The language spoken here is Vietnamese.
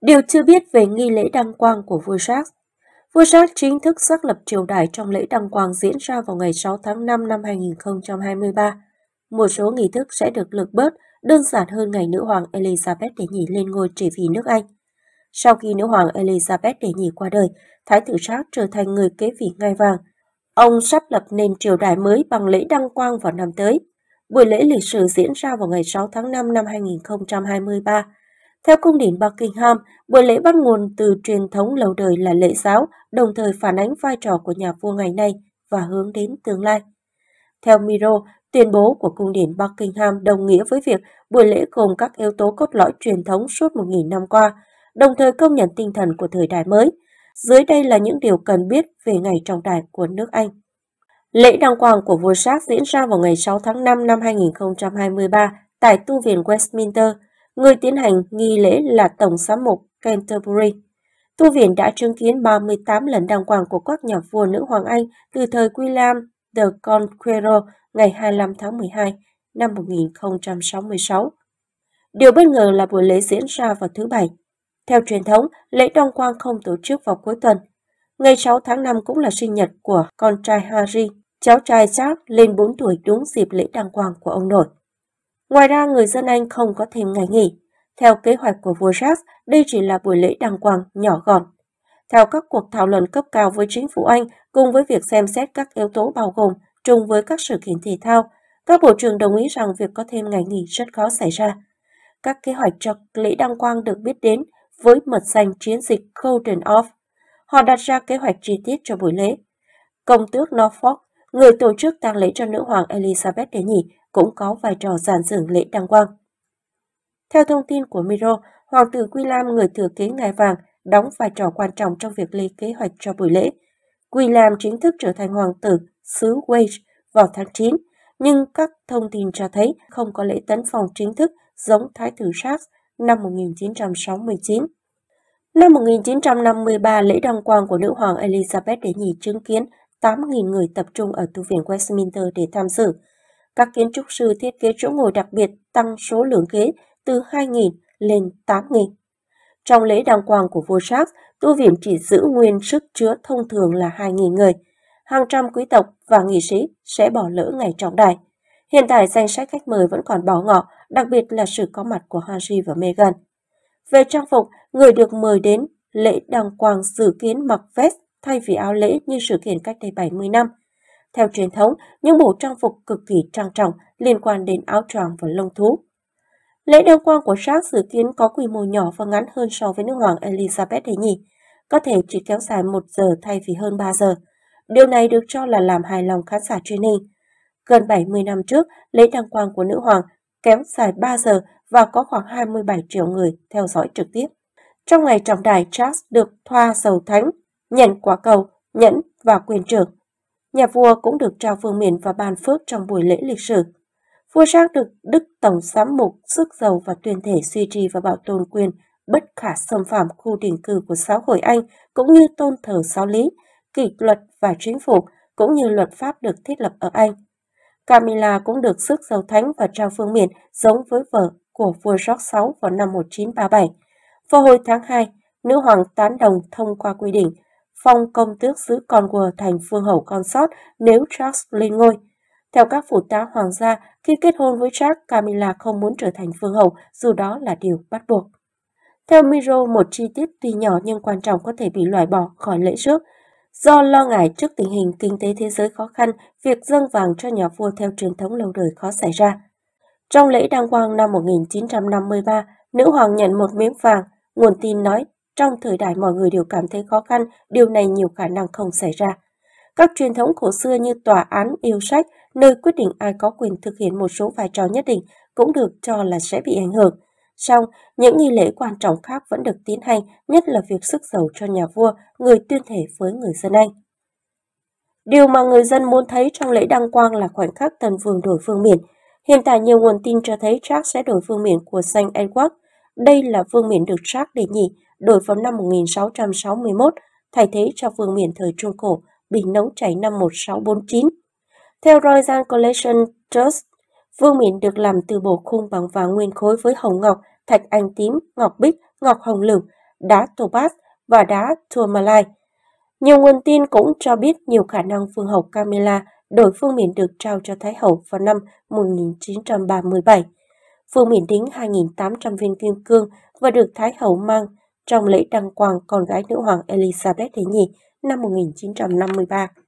Điều chưa biết về nghi lễ đăng quang của vua Jacques Vua Jacques chính thức xác lập triều đại trong lễ đăng quang diễn ra vào ngày 6 tháng 5 năm 2023. Một số nghi thức sẽ được lực bớt, đơn giản hơn ngày nữ hoàng Elizabeth đệ nhì lên ngôi trị vì nước Anh. Sau khi nữ hoàng Elizabeth đệ nhì qua đời, Thái tử Jacques trở thành người kế vị ngai vàng. Ông sắp lập nên triều đại mới bằng lễ đăng quang vào năm tới. Buổi lễ lịch sử diễn ra vào ngày 6 tháng 5 năm 2023 theo cung điện Buckingham, buổi lễ bắt nguồn từ truyền thống lâu đời là lễ giáo, đồng thời phản ánh vai trò của nhà vua ngày nay và hướng đến tương lai. Theo Miro, tuyên bố của cung điện Buckingham đồng nghĩa với việc buổi lễ gồm các yếu tố cốt lõi truyền thống suốt 1.000 năm qua, đồng thời công nhận tinh thần của thời đại mới. Dưới đây là những điều cần biết về ngày trọng đại của nước Anh. Lễ đăng quang của vua Charles diễn ra vào ngày 6 tháng 5 năm 2023 tại tu viện Westminster – Người tiến hành nghi lễ là Tổng giám mục Canterbury. Tu viện đã chứng kiến 38 lần đăng quang của các nhà vua nữ Hoàng Anh từ thời Quy The Conqueror ngày 25 tháng 12 năm 1066. Điều bất ngờ là buổi lễ diễn ra vào thứ Bảy. Theo truyền thống, lễ đăng quang không tổ chức vào cuối tuần. Ngày 6 tháng 5 cũng là sinh nhật của con trai Harry, cháu trai Jack lên 4 tuổi đúng dịp lễ đăng quang của ông nội. Ngoài ra, người dân Anh không có thêm ngày nghỉ. Theo kế hoạch của vua Charles, đây chỉ là buổi lễ đăng quang nhỏ gọn. Theo các cuộc thảo luận cấp cao với chính phủ Anh, cùng với việc xem xét các yếu tố bao gồm trùng với các sự kiện thể thao, các bộ trưởng đồng ý rằng việc có thêm ngày nghỉ rất khó xảy ra. Các kế hoạch cho lễ đăng quang được biết đến với mật danh chiến dịch Golden Off. Họ đặt ra kế hoạch chi tiết cho buổi lễ. Công tước Norfolk, người tổ chức tang lễ cho nữ hoàng Elizabeth đệ nhị, cũng có vai trò giàn dựng lễ đăng quang. Theo thông tin của Miro, Hoàng tử Quy Lam người thừa kế ngài vàng đóng vai trò quan trọng trong việc lên kế hoạch cho buổi lễ. Quy Lam chính thức trở thành hoàng tử xứ Wales vào tháng 9, nhưng các thông tin cho thấy không có lễ tấn phòng chính thức giống Thái tử Charles năm 1969. Năm 1953, lễ đăng quang của nữ hoàng Elizabeth đệ nhì chứng kiến 8.000 người tập trung ở tu viện Westminster để tham dự các kiến trúc sư thiết kế chỗ ngồi đặc biệt tăng số lượng ghế từ 2.000 lên 8.000. Trong lễ đăng quang của vua Charles, tu viện chỉ giữ nguyên sức chứa thông thường là 2.000 người. Hàng trăm quý tộc và nghị sĩ sẽ bỏ lỡ ngày trọng đại. Hiện tại danh sách khách mời vẫn còn bỏ ngỏ, đặc biệt là sự có mặt của Harry và Meghan. Về trang phục, người được mời đến lễ đăng quang dự kiến mặc vest thay vì áo lễ như sự kiện cách đây 70 năm. Theo truyền thống, những bộ trang phục cực kỳ trang trọng liên quan đến áo choàng và lông thú. Lễ đeo quang của Charles dự kiến có quy mô nhỏ và ngắn hơn so với nữ hoàng Elizabeth đệ nhỉ? có thể chỉ kéo dài 1 giờ thay vì hơn 3 giờ. Điều này được cho là làm hài lòng khán giả truyền hình. Gần 70 năm trước, lễ đăng quang của nữ hoàng kéo dài 3 giờ và có khoảng 27 triệu người theo dõi trực tiếp. Trong ngày trọng đài, Charles được thoa dầu thánh, nhận quả cầu, nhẫn và quyền trưởng. Nhà vua cũng được trao phương miện và ban phước trong buổi lễ lịch sử. Vua Giang được Đức Tổng giám mục sức giàu và tuyên thể suy trì và bảo tồn quyền bất khả xâm phạm khu định cư của giáo hội Anh cũng như tôn thờ giáo lý, kỷ luật và chính phủ cũng như luật pháp được thiết lập ở Anh. Camilla cũng được sức giàu thánh và trao phương miện giống với vợ của vua George VI vào năm 1937. Vào hồi tháng 2, nữ hoàng tán đồng thông qua quy định phong công tước giữ con của thành phương hầu con sót nếu Charles lên ngôi. Theo các phụ tá hoàng gia, khi kết hôn với Charles, Camilla không muốn trở thành phương hầu, dù đó là điều bắt buộc. Theo Miro, một chi tiết tuy nhỏ nhưng quan trọng có thể bị loại bỏ khỏi lễ rước. Do lo ngại trước tình hình kinh tế thế giới khó khăn, việc dâng vàng cho nhà vua theo truyền thống lâu đời khó xảy ra. Trong lễ đăng quang năm 1953, nữ hoàng nhận một miếng vàng, nguồn tin nói trong thời đại mọi người đều cảm thấy khó khăn, điều này nhiều khả năng không xảy ra. Các truyền thống cổ xưa như tòa án, yêu sách, nơi quyết định ai có quyền thực hiện một số vai trò nhất định cũng được cho là sẽ bị ảnh hưởng. Song, những nghi lễ quan trọng khác vẫn được tiến hành, nhất là việc sức dầu cho nhà vua, người tuyên thể với người dân Anh. Điều mà người dân muốn thấy trong lễ đăng quang là khoảnh khắc tần vương đổi phương miện. Hiện tại nhiều nguồn tin cho thấy Jack sẽ đổi phương miện của Saint Edward. Đây là phương miện được Jack để nhị, đổi vào năm 1661, thay thế cho vương miện thời Trung Cổ bị nấu chảy năm 1649. Theo Royal Collection Trust, vương miện được làm từ bộ khung bằng vàng nguyên khối với hồng ngọc, thạch anh tím, ngọc bích, ngọc hồng lửng, đá topaz và đá tourmaline. Nhiều nguồn tin cũng cho biết nhiều khả năng phương hậu Camilla đổi phương miện được trao cho Thái hậu vào năm 1937. Phương miện đính 2.800 viên kim cương và được Thái hậu mang trong lễ đăng quang con gái nữ hoàng Elizabeth Thế Nhì năm 1953.